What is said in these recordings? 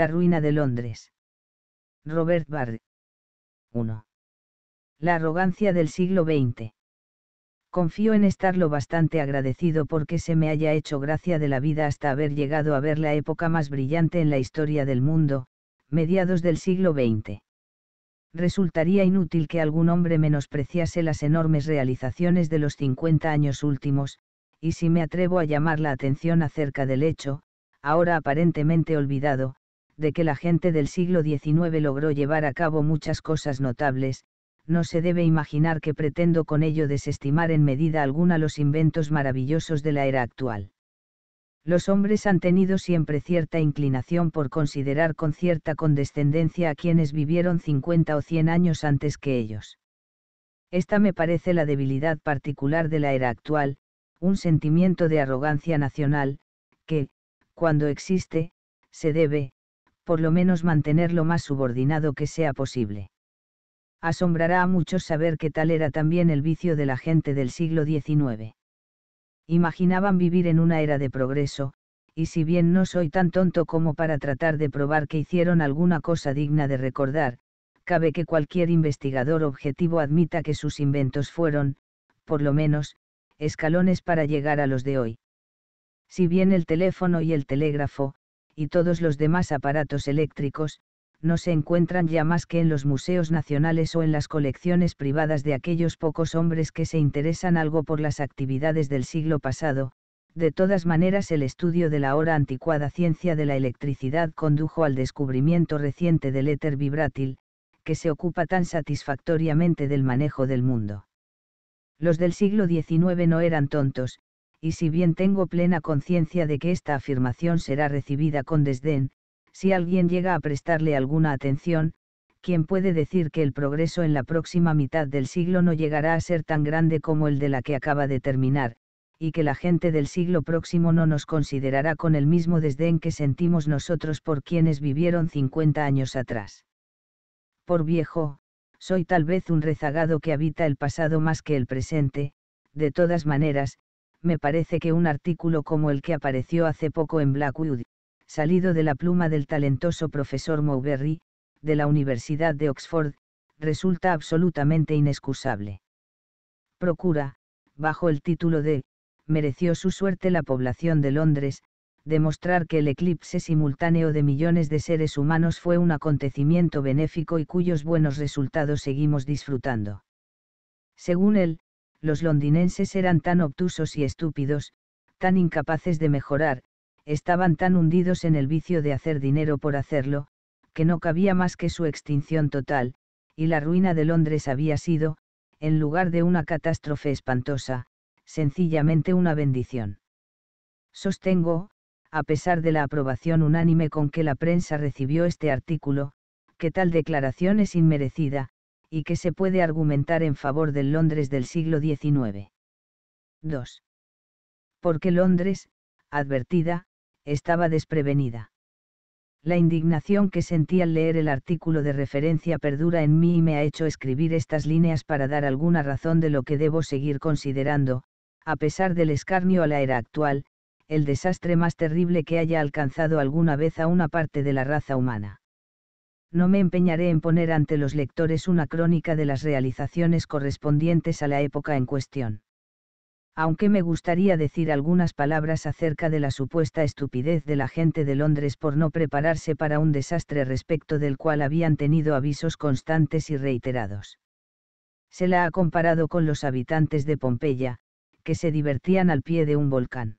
La ruina de Londres. Robert Barr. 1. La arrogancia del siglo XX. Confío en estarlo bastante agradecido porque se me haya hecho gracia de la vida hasta haber llegado a ver la época más brillante en la historia del mundo, mediados del siglo XX. Resultaría inútil que algún hombre menospreciase las enormes realizaciones de los 50 años últimos, y si me atrevo a llamar la atención acerca del hecho, ahora aparentemente olvidado, de que la gente del siglo XIX logró llevar a cabo muchas cosas notables, no se debe imaginar que pretendo con ello desestimar en medida alguna los inventos maravillosos de la era actual. Los hombres han tenido siempre cierta inclinación por considerar con cierta condescendencia a quienes vivieron 50 o 100 años antes que ellos. Esta me parece la debilidad particular de la era actual, un sentimiento de arrogancia nacional, que, cuando existe, se debe, por lo menos mantener lo más subordinado que sea posible. Asombrará a muchos saber que tal era también el vicio de la gente del siglo XIX. Imaginaban vivir en una era de progreso, y si bien no soy tan tonto como para tratar de probar que hicieron alguna cosa digna de recordar, cabe que cualquier investigador objetivo admita que sus inventos fueron, por lo menos, escalones para llegar a los de hoy. Si bien el teléfono y el telégrafo, y todos los demás aparatos eléctricos, no se encuentran ya más que en los museos nacionales o en las colecciones privadas de aquellos pocos hombres que se interesan algo por las actividades del siglo pasado. De todas maneras, el estudio de la ahora anticuada ciencia de la electricidad condujo al descubrimiento reciente del éter vibrátil, que se ocupa tan satisfactoriamente del manejo del mundo. Los del siglo XIX no eran tontos, y si bien tengo plena conciencia de que esta afirmación será recibida con desdén, si alguien llega a prestarle alguna atención, ¿quién puede decir que el progreso en la próxima mitad del siglo no llegará a ser tan grande como el de la que acaba de terminar, y que la gente del siglo próximo no nos considerará con el mismo desdén que sentimos nosotros por quienes vivieron 50 años atrás? Por viejo, soy tal vez un rezagado que habita el pasado más que el presente, de todas maneras, me parece que un artículo como el que apareció hace poco en Blackwood, salido de la pluma del talentoso profesor Mowberry, de la Universidad de Oxford, resulta absolutamente inexcusable. Procura, bajo el título de, mereció su suerte la población de Londres, demostrar que el eclipse simultáneo de millones de seres humanos fue un acontecimiento benéfico y cuyos buenos resultados seguimos disfrutando. Según él, los londinenses eran tan obtusos y estúpidos, tan incapaces de mejorar, estaban tan hundidos en el vicio de hacer dinero por hacerlo, que no cabía más que su extinción total, y la ruina de Londres había sido, en lugar de una catástrofe espantosa, sencillamente una bendición. Sostengo, a pesar de la aprobación unánime con que la prensa recibió este artículo, que tal declaración es inmerecida, y que se puede argumentar en favor del Londres del siglo XIX. 2. Porque Londres, advertida, estaba desprevenida. La indignación que sentí al leer el artículo de referencia perdura en mí y me ha hecho escribir estas líneas para dar alguna razón de lo que debo seguir considerando, a pesar del escarnio a la era actual, el desastre más terrible que haya alcanzado alguna vez a una parte de la raza humana no me empeñaré en poner ante los lectores una crónica de las realizaciones correspondientes a la época en cuestión. Aunque me gustaría decir algunas palabras acerca de la supuesta estupidez de la gente de Londres por no prepararse para un desastre respecto del cual habían tenido avisos constantes y reiterados. Se la ha comparado con los habitantes de Pompeya, que se divertían al pie de un volcán.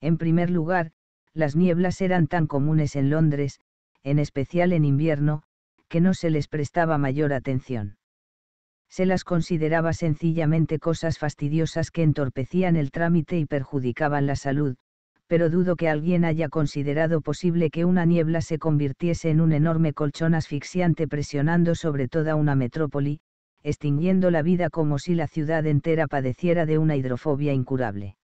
En primer lugar, las nieblas eran tan comunes en Londres, en especial en invierno, que no se les prestaba mayor atención. Se las consideraba sencillamente cosas fastidiosas que entorpecían el trámite y perjudicaban la salud, pero dudo que alguien haya considerado posible que una niebla se convirtiese en un enorme colchón asfixiante presionando sobre toda una metrópoli, extinguiendo la vida como si la ciudad entera padeciera de una hidrofobia incurable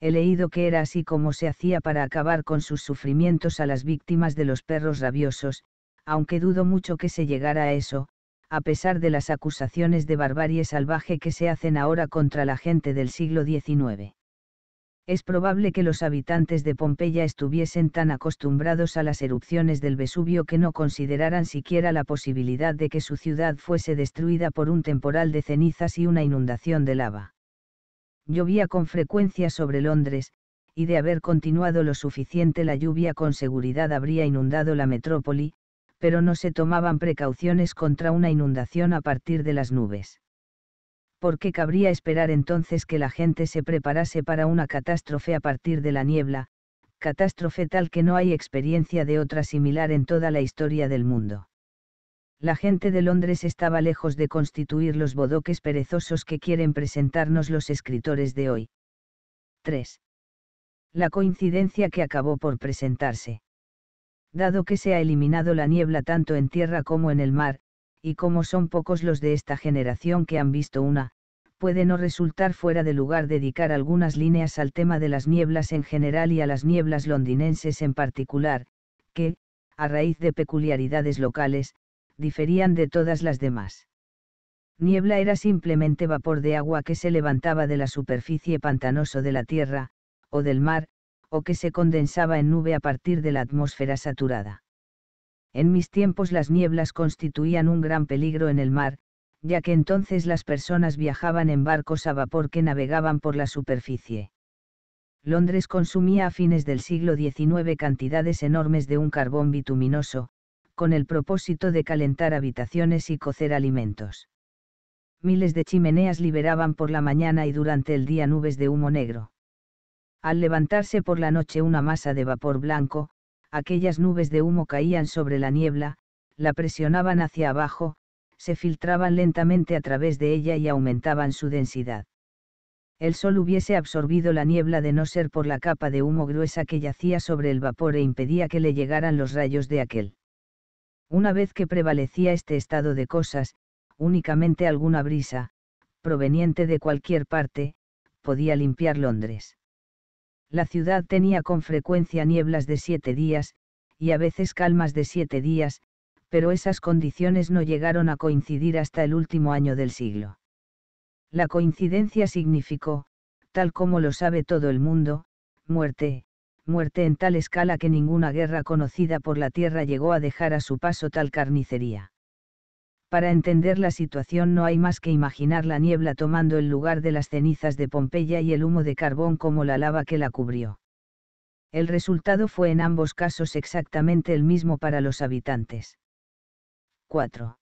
he leído que era así como se hacía para acabar con sus sufrimientos a las víctimas de los perros rabiosos, aunque dudo mucho que se llegara a eso, a pesar de las acusaciones de barbarie salvaje que se hacen ahora contra la gente del siglo XIX. Es probable que los habitantes de Pompeya estuviesen tan acostumbrados a las erupciones del Vesubio que no consideraran siquiera la posibilidad de que su ciudad fuese destruida por un temporal de cenizas y una inundación de lava Llovía con frecuencia sobre Londres, y de haber continuado lo suficiente la lluvia con seguridad habría inundado la metrópoli, pero no se tomaban precauciones contra una inundación a partir de las nubes. ¿Por qué cabría esperar entonces que la gente se preparase para una catástrofe a partir de la niebla, catástrofe tal que no hay experiencia de otra similar en toda la historia del mundo? la gente de Londres estaba lejos de constituir los bodoques perezosos que quieren presentarnos los escritores de hoy. 3. La coincidencia que acabó por presentarse. Dado que se ha eliminado la niebla tanto en tierra como en el mar, y como son pocos los de esta generación que han visto una, puede no resultar fuera de lugar dedicar algunas líneas al tema de las nieblas en general y a las nieblas londinenses en particular, que, a raíz de peculiaridades locales, diferían de todas las demás. Niebla era simplemente vapor de agua que se levantaba de la superficie pantanoso de la Tierra, o del mar, o que se condensaba en nube a partir de la atmósfera saturada. En mis tiempos las nieblas constituían un gran peligro en el mar, ya que entonces las personas viajaban en barcos a vapor que navegaban por la superficie. Londres consumía a fines del siglo XIX cantidades enormes de un carbón bituminoso, con el propósito de calentar habitaciones y cocer alimentos. Miles de chimeneas liberaban por la mañana y durante el día nubes de humo negro. Al levantarse por la noche una masa de vapor blanco, aquellas nubes de humo caían sobre la niebla, la presionaban hacia abajo, se filtraban lentamente a través de ella y aumentaban su densidad. El sol hubiese absorbido la niebla de no ser por la capa de humo gruesa que yacía sobre el vapor e impedía que le llegaran los rayos de aquel. Una vez que prevalecía este estado de cosas, únicamente alguna brisa, proveniente de cualquier parte, podía limpiar Londres. La ciudad tenía con frecuencia nieblas de siete días, y a veces calmas de siete días, pero esas condiciones no llegaron a coincidir hasta el último año del siglo. La coincidencia significó, tal como lo sabe todo el mundo, muerte, muerte en tal escala que ninguna guerra conocida por la Tierra llegó a dejar a su paso tal carnicería. Para entender la situación no hay más que imaginar la niebla tomando el lugar de las cenizas de Pompeya y el humo de carbón como la lava que la cubrió. El resultado fue en ambos casos exactamente el mismo para los habitantes. 4.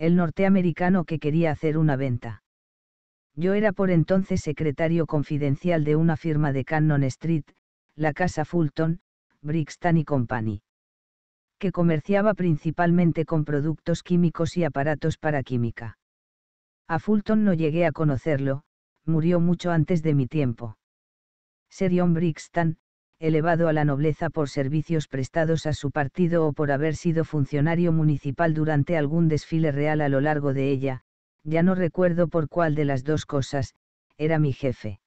El norteamericano que quería hacer una venta. Yo era por entonces secretario confidencial de una firma de Cannon Street, la casa Fulton, Brixton y Company, que comerciaba principalmente con productos químicos y aparatos para química. A Fulton no llegué a conocerlo, murió mucho antes de mi tiempo. Serion Brixton, elevado a la nobleza por servicios prestados a su partido o por haber sido funcionario municipal durante algún desfile real a lo largo de ella, ya no recuerdo por cuál de las dos cosas, era mi jefe.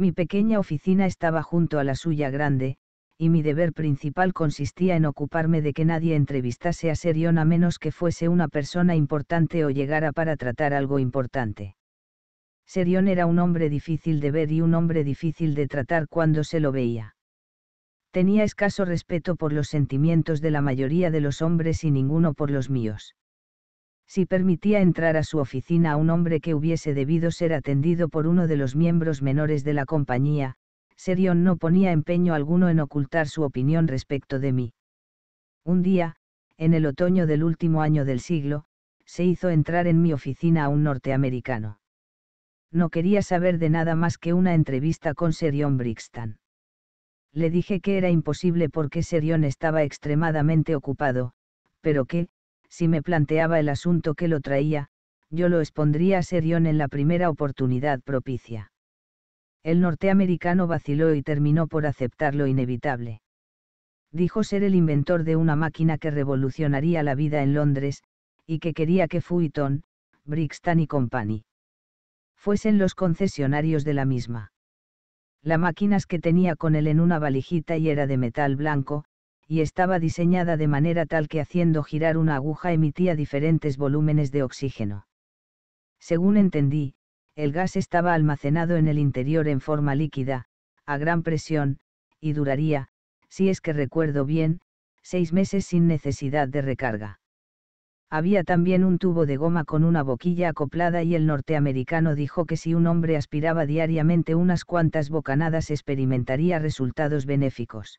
Mi pequeña oficina estaba junto a la suya grande, y mi deber principal consistía en ocuparme de que nadie entrevistase a Serion a menos que fuese una persona importante o llegara para tratar algo importante. Serion era un hombre difícil de ver y un hombre difícil de tratar cuando se lo veía. Tenía escaso respeto por los sentimientos de la mayoría de los hombres y ninguno por los míos si permitía entrar a su oficina a un hombre que hubiese debido ser atendido por uno de los miembros menores de la compañía, Serion no ponía empeño alguno en ocultar su opinión respecto de mí. Un día, en el otoño del último año del siglo, se hizo entrar en mi oficina a un norteamericano. No quería saber de nada más que una entrevista con Serion Brixton. Le dije que era imposible porque Serion estaba extremadamente ocupado, pero que, si me planteaba el asunto que lo traía, yo lo expondría a Serión en la primera oportunidad propicia. El norteamericano vaciló y terminó por aceptar lo inevitable. Dijo ser el inventor de una máquina que revolucionaría la vida en Londres, y que quería que Fuiton, Brixton y Company fuesen los concesionarios de la misma. La máquina que tenía con él en una valijita y era de metal blanco, y estaba diseñada de manera tal que haciendo girar una aguja emitía diferentes volúmenes de oxígeno. Según entendí, el gas estaba almacenado en el interior en forma líquida, a gran presión, y duraría, si es que recuerdo bien, seis meses sin necesidad de recarga. Había también un tubo de goma con una boquilla acoplada y el norteamericano dijo que si un hombre aspiraba diariamente unas cuantas bocanadas experimentaría resultados benéficos.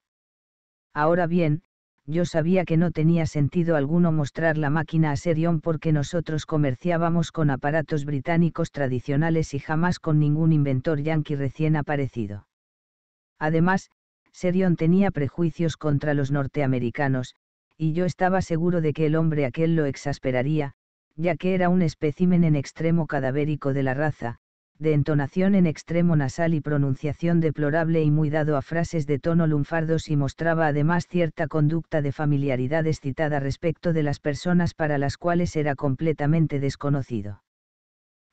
Ahora bien, yo sabía que no tenía sentido alguno mostrar la máquina a Serion porque nosotros comerciábamos con aparatos británicos tradicionales y jamás con ningún inventor yanqui recién aparecido. Además, Serion tenía prejuicios contra los norteamericanos, y yo estaba seguro de que el hombre aquel lo exasperaría, ya que era un espécimen en extremo cadavérico de la raza, de entonación en extremo nasal y pronunciación deplorable y muy dado a frases de tono lunfardos y mostraba además cierta conducta de familiaridad excitada respecto de las personas para las cuales era completamente desconocido.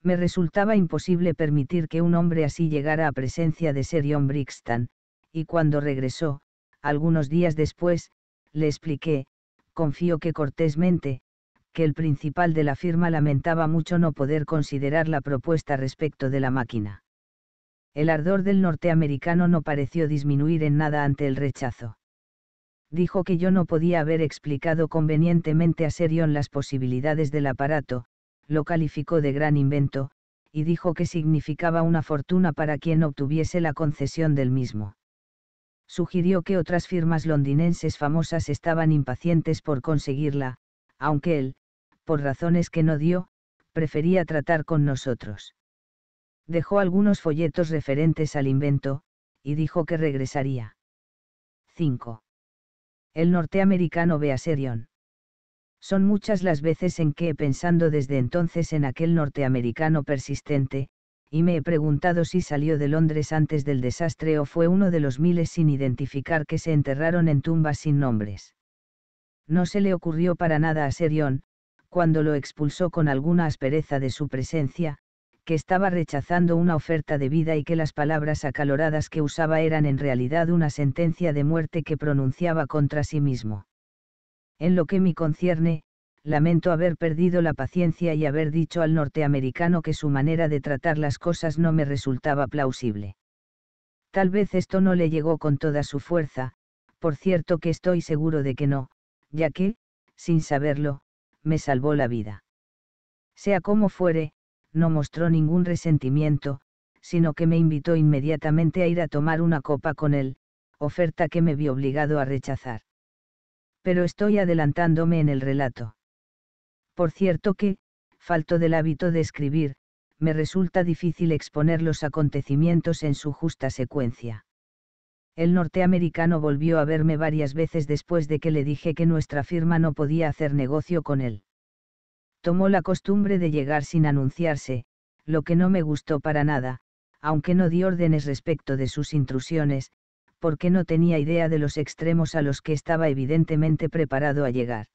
Me resultaba imposible permitir que un hombre así llegara a presencia de Sir John Brixton, y cuando regresó, algunos días después, le expliqué, confío que cortésmente, que el principal de la firma lamentaba mucho no poder considerar la propuesta respecto de la máquina. El ardor del norteamericano no pareció disminuir en nada ante el rechazo. Dijo que yo no podía haber explicado convenientemente a Serion las posibilidades del aparato, lo calificó de gran invento, y dijo que significaba una fortuna para quien obtuviese la concesión del mismo. Sugirió que otras firmas londinenses famosas estaban impacientes por conseguirla, aunque él, por razones que no dio, prefería tratar con nosotros. Dejó algunos folletos referentes al invento, y dijo que regresaría. 5. El norteamericano ve a Serion. Son muchas las veces en que he pensado desde entonces en aquel norteamericano persistente, y me he preguntado si salió de Londres antes del desastre o fue uno de los miles sin identificar que se enterraron en tumbas sin nombres no se le ocurrió para nada a Serión, cuando lo expulsó con alguna aspereza de su presencia, que estaba rechazando una oferta de vida y que las palabras acaloradas que usaba eran en realidad una sentencia de muerte que pronunciaba contra sí mismo. En lo que me concierne, lamento haber perdido la paciencia y haber dicho al norteamericano que su manera de tratar las cosas no me resultaba plausible. Tal vez esto no le llegó con toda su fuerza, por cierto que estoy seguro de que no, ya que, sin saberlo, me salvó la vida. Sea como fuere, no mostró ningún resentimiento, sino que me invitó inmediatamente a ir a tomar una copa con él, oferta que me vi obligado a rechazar. Pero estoy adelantándome en el relato. Por cierto que, falto del hábito de escribir, me resulta difícil exponer los acontecimientos en su justa secuencia. El norteamericano volvió a verme varias veces después de que le dije que nuestra firma no podía hacer negocio con él. Tomó la costumbre de llegar sin anunciarse, lo que no me gustó para nada, aunque no di órdenes respecto de sus intrusiones, porque no tenía idea de los extremos a los que estaba evidentemente preparado a llegar.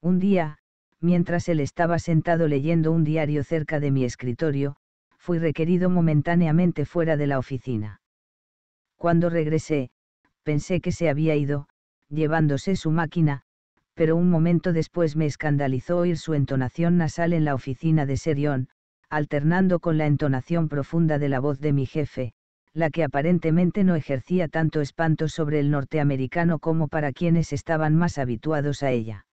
Un día, mientras él estaba sentado leyendo un diario cerca de mi escritorio, fui requerido momentáneamente fuera de la oficina. Cuando regresé, pensé que se había ido, llevándose su máquina, pero un momento después me escandalizó oír su entonación nasal en la oficina de Serión, alternando con la entonación profunda de la voz de mi jefe, la que aparentemente no ejercía tanto espanto sobre el norteamericano como para quienes estaban más habituados a ella.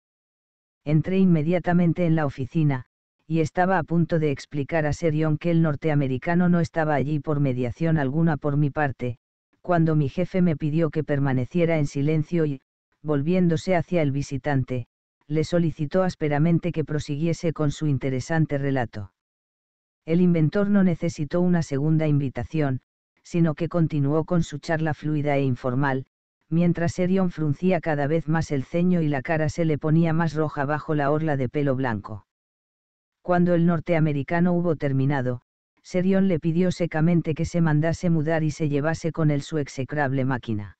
Entré inmediatamente en la oficina, y estaba a punto de explicar a Serion que el norteamericano no estaba allí por mediación alguna por mi parte, cuando mi jefe me pidió que permaneciera en silencio y, volviéndose hacia el visitante, le solicitó ásperamente que prosiguiese con su interesante relato. El inventor no necesitó una segunda invitación, sino que continuó con su charla fluida e informal, mientras Erion fruncía cada vez más el ceño y la cara se le ponía más roja bajo la orla de pelo blanco. Cuando el norteamericano hubo terminado, Serión le pidió secamente que se mandase mudar y se llevase con él su execrable máquina.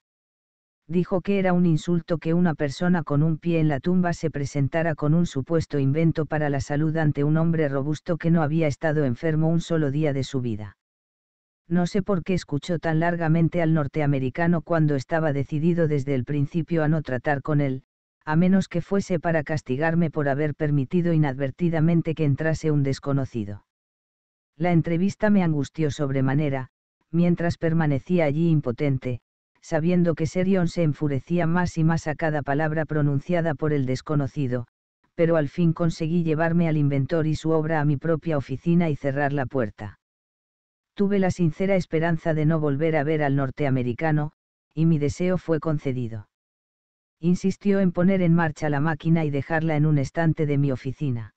Dijo que era un insulto que una persona con un pie en la tumba se presentara con un supuesto invento para la salud ante un hombre robusto que no había estado enfermo un solo día de su vida. No sé por qué escuchó tan largamente al norteamericano cuando estaba decidido desde el principio a no tratar con él, a menos que fuese para castigarme por haber permitido inadvertidamente que entrase un desconocido la entrevista me angustió sobremanera, mientras permanecía allí impotente, sabiendo que Serion se enfurecía más y más a cada palabra pronunciada por el desconocido, pero al fin conseguí llevarme al inventor y su obra a mi propia oficina y cerrar la puerta. Tuve la sincera esperanza de no volver a ver al norteamericano, y mi deseo fue concedido. Insistió en poner en marcha la máquina y dejarla en un estante de mi oficina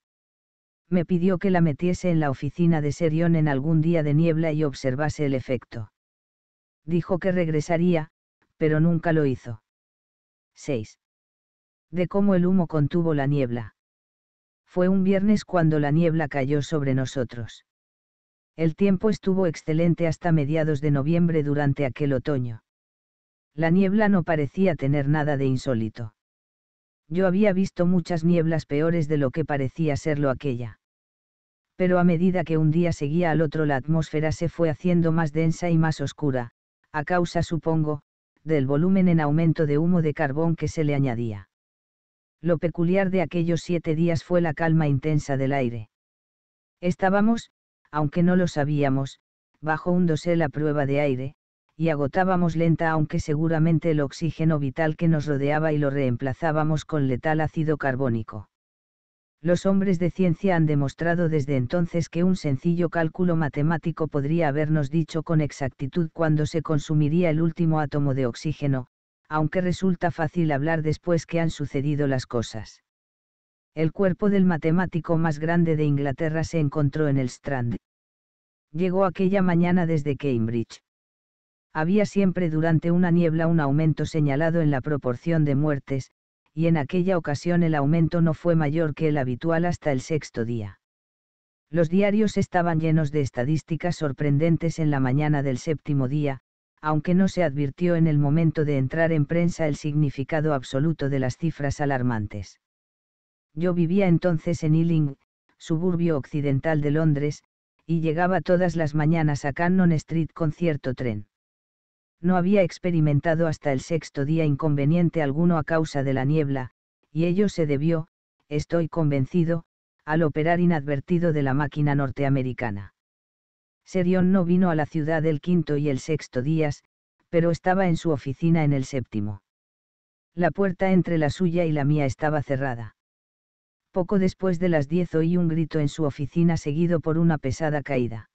me pidió que la metiese en la oficina de Serión en algún día de niebla y observase el efecto. Dijo que regresaría, pero nunca lo hizo. 6. De cómo el humo contuvo la niebla. Fue un viernes cuando la niebla cayó sobre nosotros. El tiempo estuvo excelente hasta mediados de noviembre durante aquel otoño. La niebla no parecía tener nada de insólito yo había visto muchas nieblas peores de lo que parecía serlo aquella pero a medida que un día seguía al otro la atmósfera se fue haciendo más densa y más oscura, a causa, supongo, del volumen en aumento de humo de carbón que se le añadía. Lo peculiar de aquellos siete días fue la calma intensa del aire. Estábamos, aunque no lo sabíamos, bajo un dosel a prueba de aire, y agotábamos lenta aunque seguramente el oxígeno vital que nos rodeaba y lo reemplazábamos con letal ácido carbónico. Los hombres de ciencia han demostrado desde entonces que un sencillo cálculo matemático podría habernos dicho con exactitud cuándo se consumiría el último átomo de oxígeno, aunque resulta fácil hablar después que han sucedido las cosas. El cuerpo del matemático más grande de Inglaterra se encontró en el Strand. Llegó aquella mañana desde Cambridge. Había siempre durante una niebla un aumento señalado en la proporción de muertes, y en aquella ocasión el aumento no fue mayor que el habitual hasta el sexto día. Los diarios estaban llenos de estadísticas sorprendentes en la mañana del séptimo día, aunque no se advirtió en el momento de entrar en prensa el significado absoluto de las cifras alarmantes. Yo vivía entonces en Ealing, suburbio occidental de Londres, y llegaba todas las mañanas a Cannon Street con cierto tren no había experimentado hasta el sexto día inconveniente alguno a causa de la niebla, y ello se debió, estoy convencido, al operar inadvertido de la máquina norteamericana. Serión no vino a la ciudad el quinto y el sexto días, pero estaba en su oficina en el séptimo. La puerta entre la suya y la mía estaba cerrada. Poco después de las diez oí un grito en su oficina seguido por una pesada caída.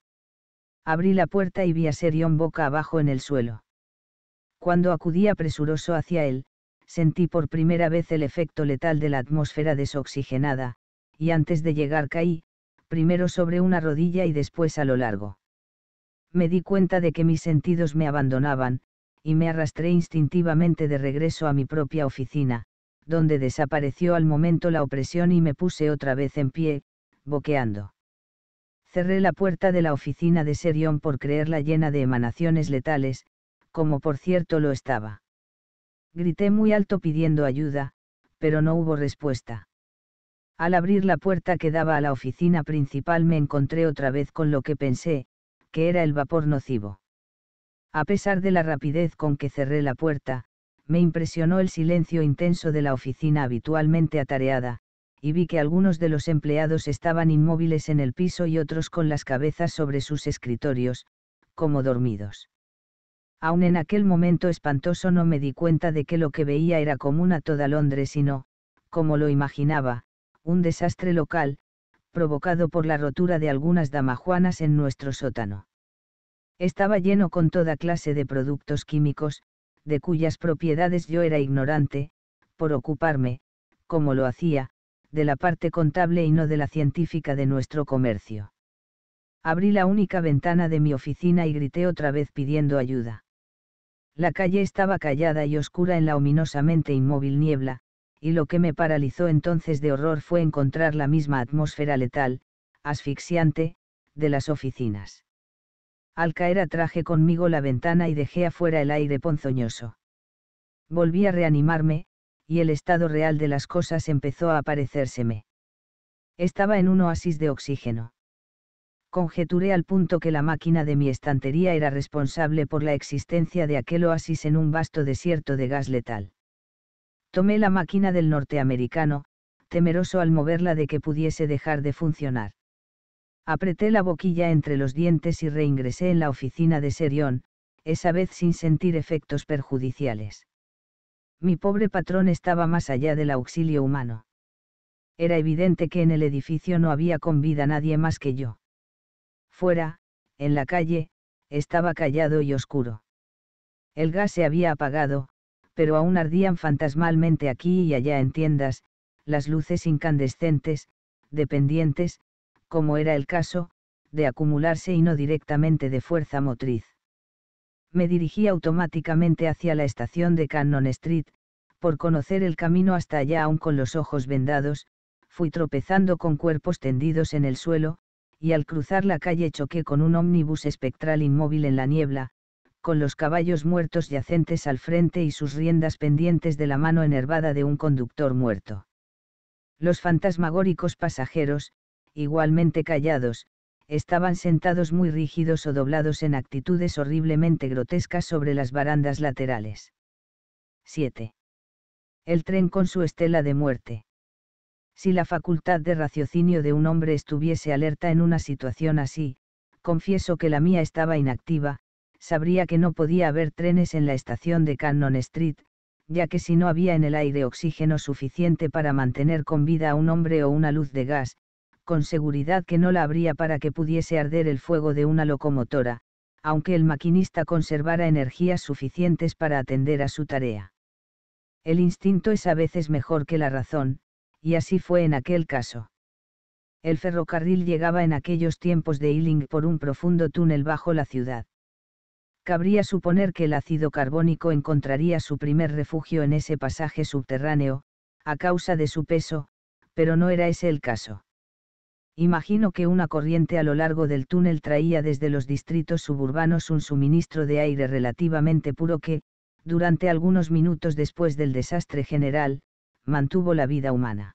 Abrí la puerta y vi a Serión boca abajo en el suelo. Cuando acudí apresuroso hacia él, sentí por primera vez el efecto letal de la atmósfera desoxigenada, y antes de llegar caí, primero sobre una rodilla y después a lo largo. Me di cuenta de que mis sentidos me abandonaban, y me arrastré instintivamente de regreso a mi propia oficina, donde desapareció al momento la opresión y me puse otra vez en pie, boqueando. Cerré la puerta de la oficina de Serión por creerla llena de emanaciones letales, como por cierto lo estaba. Grité muy alto pidiendo ayuda, pero no hubo respuesta. Al abrir la puerta que daba a la oficina principal me encontré otra vez con lo que pensé, que era el vapor nocivo. A pesar de la rapidez con que cerré la puerta, me impresionó el silencio intenso de la oficina habitualmente atareada, y vi que algunos de los empleados estaban inmóviles en el piso y otros con las cabezas sobre sus escritorios, como dormidos. Aún en aquel momento espantoso no me di cuenta de que lo que veía era común a toda Londres, sino, como lo imaginaba, un desastre local, provocado por la rotura de algunas damajuanas en nuestro sótano. Estaba lleno con toda clase de productos químicos, de cuyas propiedades yo era ignorante, por ocuparme, como lo hacía, de la parte contable y no de la científica de nuestro comercio. Abrí la única ventana de mi oficina y grité otra vez pidiendo ayuda. La calle estaba callada y oscura en la ominosamente inmóvil niebla, y lo que me paralizó entonces de horror fue encontrar la misma atmósfera letal, asfixiante, de las oficinas. Al caer atraje conmigo la ventana y dejé afuera el aire ponzoñoso. Volví a reanimarme, y el estado real de las cosas empezó a aparecérseme. Estaba en un oasis de oxígeno conjeturé al punto que la máquina de mi estantería era responsable por la existencia de aquel oasis en un vasto desierto de gas letal. Tomé la máquina del norteamericano, temeroso al moverla de que pudiese dejar de funcionar. Apreté la boquilla entre los dientes y reingresé en la oficina de Serión, esa vez sin sentir efectos perjudiciales. Mi pobre patrón estaba más allá del auxilio humano. Era evidente que en el edificio no había con vida nadie más que yo Fuera, en la calle, estaba callado y oscuro. El gas se había apagado, pero aún ardían fantasmalmente aquí y allá en tiendas, las luces incandescentes, dependientes, como era el caso, de acumularse y no directamente de fuerza motriz. Me dirigí automáticamente hacia la estación de Cannon Street, por conocer el camino hasta allá aún con los ojos vendados, fui tropezando con cuerpos tendidos en el suelo, y al cruzar la calle choqué con un ómnibus espectral inmóvil en la niebla, con los caballos muertos yacentes al frente y sus riendas pendientes de la mano enervada de un conductor muerto. Los fantasmagóricos pasajeros, igualmente callados, estaban sentados muy rígidos o doblados en actitudes horriblemente grotescas sobre las barandas laterales. 7. El tren con su estela de muerte. Si la facultad de raciocinio de un hombre estuviese alerta en una situación así, confieso que la mía estaba inactiva, sabría que no podía haber trenes en la estación de Cannon Street, ya que si no había en el aire oxígeno suficiente para mantener con vida a un hombre o una luz de gas, con seguridad que no la habría para que pudiese arder el fuego de una locomotora, aunque el maquinista conservara energías suficientes para atender a su tarea. El instinto es a veces mejor que la razón, y así fue en aquel caso. El ferrocarril llegaba en aquellos tiempos de Ealing por un profundo túnel bajo la ciudad. Cabría suponer que el ácido carbónico encontraría su primer refugio en ese pasaje subterráneo, a causa de su peso, pero no era ese el caso. Imagino que una corriente a lo largo del túnel traía desde los distritos suburbanos un suministro de aire relativamente puro que, durante algunos minutos después del desastre general, mantuvo la vida humana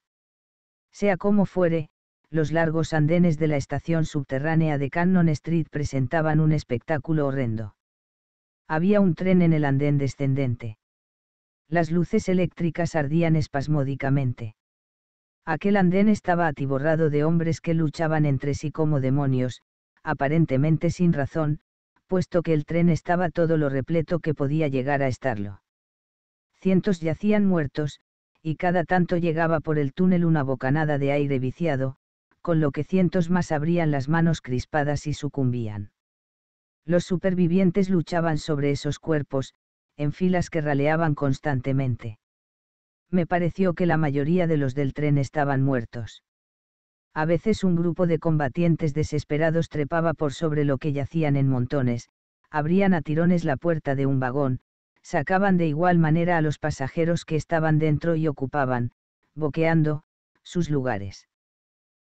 sea como fuere, los largos andenes de la estación subterránea de Cannon Street presentaban un espectáculo horrendo. Había un tren en el andén descendente. Las luces eléctricas ardían espasmódicamente. Aquel andén estaba atiborrado de hombres que luchaban entre sí como demonios, aparentemente sin razón, puesto que el tren estaba todo lo repleto que podía llegar a estarlo. Cientos yacían muertos, y cada tanto llegaba por el túnel una bocanada de aire viciado, con lo que cientos más abrían las manos crispadas y sucumbían. Los supervivientes luchaban sobre esos cuerpos, en filas que raleaban constantemente. Me pareció que la mayoría de los del tren estaban muertos. A veces un grupo de combatientes desesperados trepaba por sobre lo que yacían en montones, abrían a tirones la puerta de un vagón, sacaban de igual manera a los pasajeros que estaban dentro y ocupaban, boqueando, sus lugares.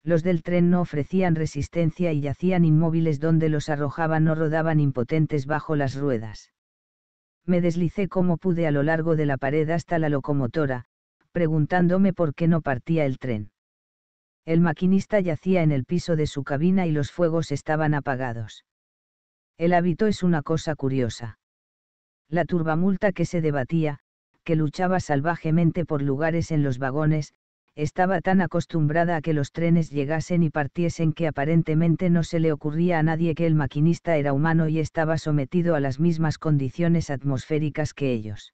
Los del tren no ofrecían resistencia y yacían inmóviles donde los arrojaban o rodaban impotentes bajo las ruedas. Me deslicé como pude a lo largo de la pared hasta la locomotora, preguntándome por qué no partía el tren. El maquinista yacía en el piso de su cabina y los fuegos estaban apagados. El hábito es una cosa curiosa la turbamulta que se debatía, que luchaba salvajemente por lugares en los vagones, estaba tan acostumbrada a que los trenes llegasen y partiesen que aparentemente no se le ocurría a nadie que el maquinista era humano y estaba sometido a las mismas condiciones atmosféricas que ellos.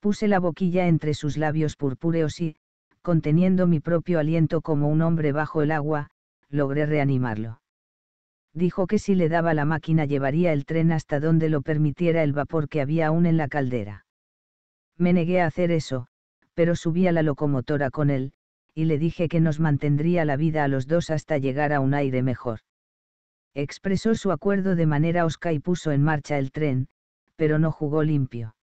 Puse la boquilla entre sus labios purpúreos y, conteniendo mi propio aliento como un hombre bajo el agua, logré reanimarlo dijo que si le daba la máquina llevaría el tren hasta donde lo permitiera el vapor que había aún en la caldera. Me negué a hacer eso, pero subí a la locomotora con él, y le dije que nos mantendría la vida a los dos hasta llegar a un aire mejor. Expresó su acuerdo de manera osca y puso en marcha el tren, pero no jugó limpio.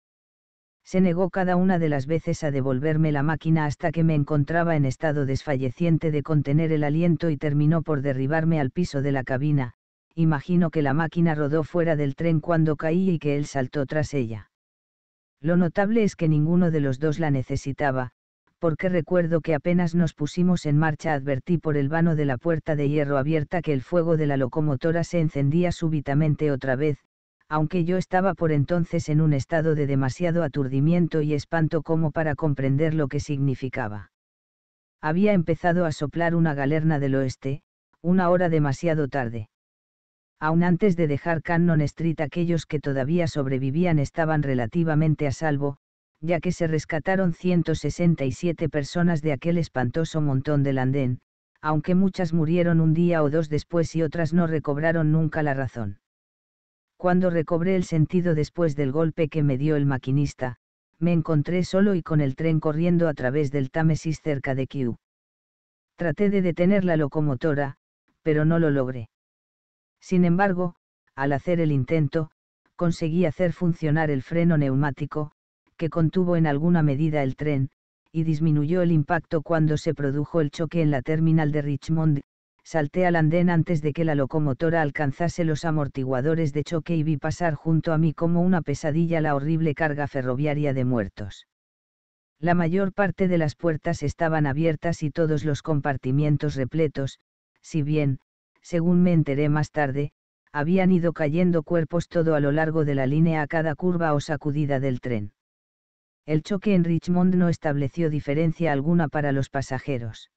Se negó cada una de las veces a devolverme la máquina hasta que me encontraba en estado desfalleciente de contener el aliento y terminó por derribarme al piso de la cabina, Imagino que la máquina rodó fuera del tren cuando caí y que él saltó tras ella. Lo notable es que ninguno de los dos la necesitaba, porque recuerdo que apenas nos pusimos en marcha advertí por el vano de la puerta de hierro abierta que el fuego de la locomotora se encendía súbitamente otra vez, aunque yo estaba por entonces en un estado de demasiado aturdimiento y espanto como para comprender lo que significaba. Había empezado a soplar una galerna del oeste, una hora demasiado tarde aún antes de dejar Cannon Street aquellos que todavía sobrevivían estaban relativamente a salvo, ya que se rescataron 167 personas de aquel espantoso montón del andén, aunque muchas murieron un día o dos después y otras no recobraron nunca la razón. Cuando recobré el sentido después del golpe que me dio el maquinista, me encontré solo y con el tren corriendo a través del Támesis cerca de Kew. Traté de detener la locomotora, pero no lo logré. Sin embargo, al hacer el intento, conseguí hacer funcionar el freno neumático, que contuvo en alguna medida el tren, y disminuyó el impacto cuando se produjo el choque en la terminal de Richmond. Salté al andén antes de que la locomotora alcanzase los amortiguadores de choque y vi pasar junto a mí como una pesadilla la horrible carga ferroviaria de muertos. La mayor parte de las puertas estaban abiertas y todos los compartimientos repletos, si bien, según me enteré más tarde, habían ido cayendo cuerpos todo a lo largo de la línea a cada curva o sacudida del tren. El choque en Richmond no estableció diferencia alguna para los pasajeros.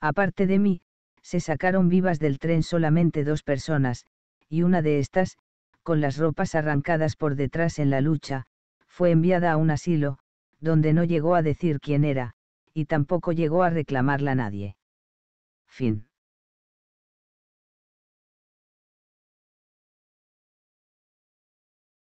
Aparte de mí, se sacaron vivas del tren solamente dos personas, y una de estas, con las ropas arrancadas por detrás en la lucha, fue enviada a un asilo, donde no llegó a decir quién era, y tampoco llegó a reclamarla nadie. Fin.